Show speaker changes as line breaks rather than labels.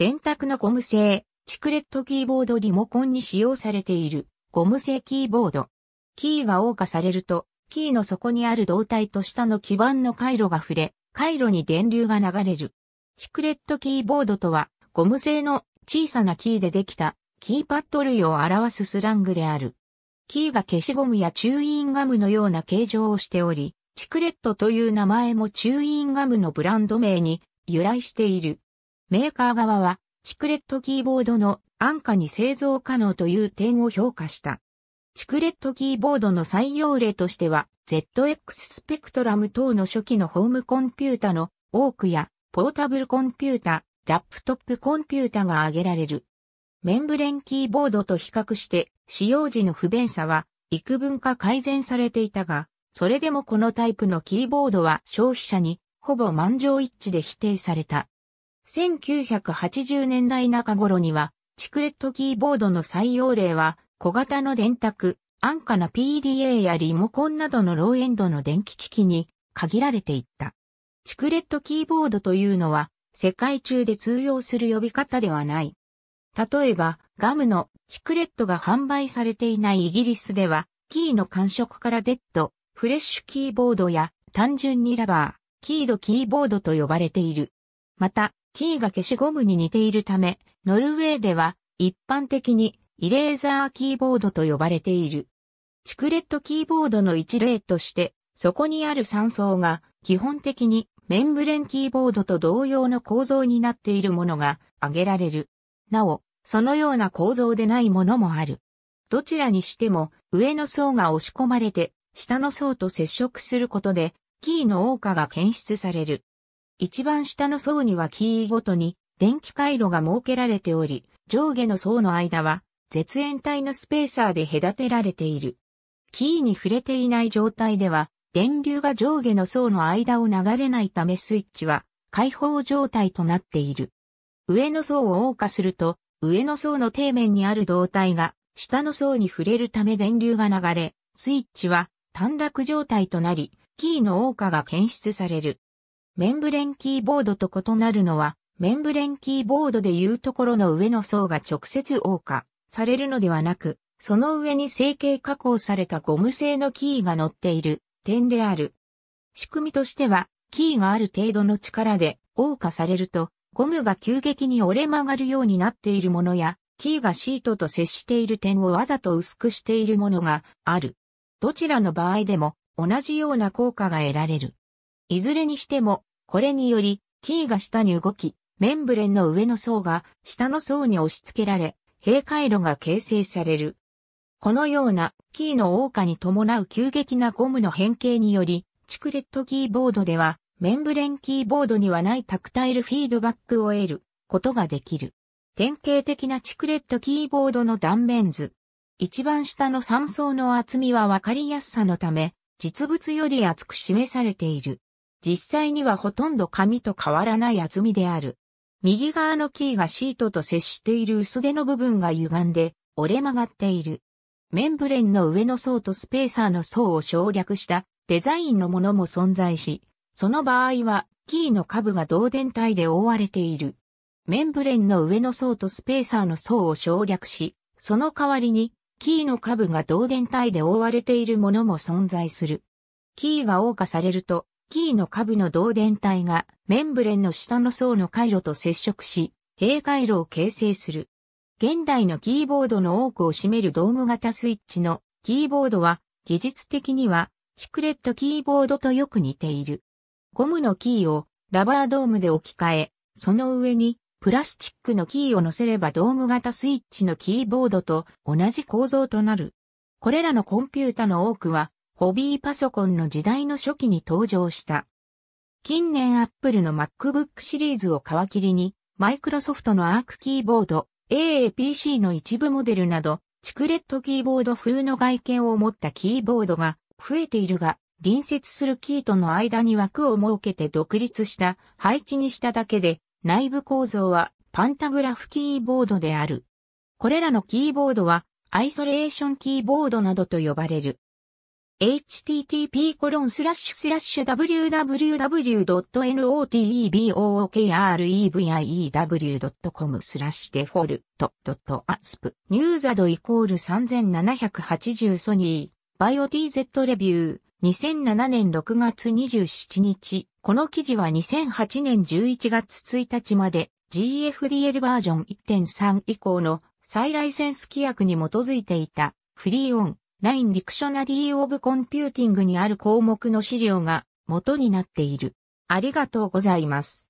電卓のゴム製、チクレットキーボードリモコンに使用されている、ゴム製キーボード。キーが謳歌されると、キーの底にある胴体と下の基板の回路が触れ、回路に電流が流れる。チクレットキーボードとは、ゴム製の小さなキーでできた、キーパッド類を表すスラングである。キーが消しゴムやチューインガムのような形状をしており、チクレットという名前もチューインガムのブランド名に由来している。メーカー側は、チクレットキーボードの安価に製造可能という点を評価した。チクレットキーボードの採用例としては、ZX スペクトラム等の初期のホームコンピュータの多くや、ポータブルコンピュータ、ラップトップコンピュータが挙げられる。メンブレンキーボードと比較して、使用時の不便さは、幾分か改善されていたが、それでもこのタイプのキーボードは消費者に、ほぼ満場一致で否定された。1980年代中頃には、チクレットキーボードの採用例は、小型の電卓、安価な PDA やリモコンなどのローエンドの電気機器に限られていった。チクレットキーボードというのは、世界中で通用する呼び方ではない。例えば、ガムのチクレットが販売されていないイギリスでは、キーの感触からデッド、フレッシュキーボードや単純にラバー、キードキーボードと呼ばれている。また、キーが消しゴムに似ているため、ノルウェーでは一般的にイレーザーキーボードと呼ばれている。チクレットキーボードの一例として、そこにある3層が基本的にメンブレンキーボードと同様の構造になっているものが挙げられる。なお、そのような構造でないものもある。どちらにしても上の層が押し込まれて下の層と接触することでキーの多歌が検出される。一番下の層にはキーごとに電気回路が設けられており、上下の層の間は絶縁体のスペーサーで隔てられている。キーに触れていない状態では、電流が上下の層の間を流れないためスイッチは開放状態となっている。上の層を謳歌すると、上の層の底面にある胴体が下の層に触れるため電流が流れ、スイッチは短絡状態となり、キーの謳歌が検出される。メンブレンキーボードと異なるのは、メンブレンキーボードでいうところの上の層が直接謳歌されるのではなく、その上に成形加工されたゴム製のキーが乗っている点である。仕組みとしては、キーがある程度の力で謳歌されると、ゴムが急激に折れ曲がるようになっているものや、キーがシートと接している点をわざと薄くしているものがある。どちらの場合でも同じような効果が得られる。いずれにしてもこれにより、キーが下に動き、メンブレンの上の層が下の層に押し付けられ、閉回路が形成される。このようなキーの謳歌に伴う急激なゴムの変形により、チクレットキーボードでは、メンブレンキーボードにはないタクタイルフィードバックを得ることができる。典型的なチクレットキーボードの断面図。一番下の3層の厚みは分かりやすさのため、実物より厚く示されている。実際にはほとんど紙と変わらない厚みである。右側のキーがシートと接している薄手の部分が歪んで折れ曲がっている。メンブレンの上の層とスペーサーの層を省略したデザインのものも存在し、その場合はキーの下部が導電体で覆われている。メンブレンの上の層とスペーサーの層を省略し、その代わりにキーの下部が導電体で覆われているものも存在する。キーが謳歌されると、キーの下部の導電体がメンブレンの下の層の回路と接触し、閉回路を形成する。現代のキーボードの多くを占めるドーム型スイッチのキーボードは技術的にはシクレットキーボードとよく似ている。ゴムのキーをラバードームで置き換え、その上にプラスチックのキーを乗せればドーム型スイッチのキーボードと同じ構造となる。これらのコンピュータの多くはホビーパソコンの時代の初期に登場した。近年アップルの MacBook シリーズを皮切りに、マイクロソフトのアークキーボード、AAPC の一部モデルなど、チクレットキーボード風の外見を持ったキーボードが増えているが、隣接するキーとの間に枠を設けて独立した配置にしただけで、内部構造はパンタグラフキーボードである。これらのキーボードはアイソレーションキーボードなどと呼ばれる。http://www.notebokrev.com e スラッシュデフォルト .asp ニューザドイコール3780ソニーバイオ TZ レビュー2007年6月27日この記事は2008年11月1日まで GFDL バージョン1.3以降の再ライセンス規約に基づいていたフリーオン Line Dictionary of Computing にある項目の資料が元になっている。ありがとうございます。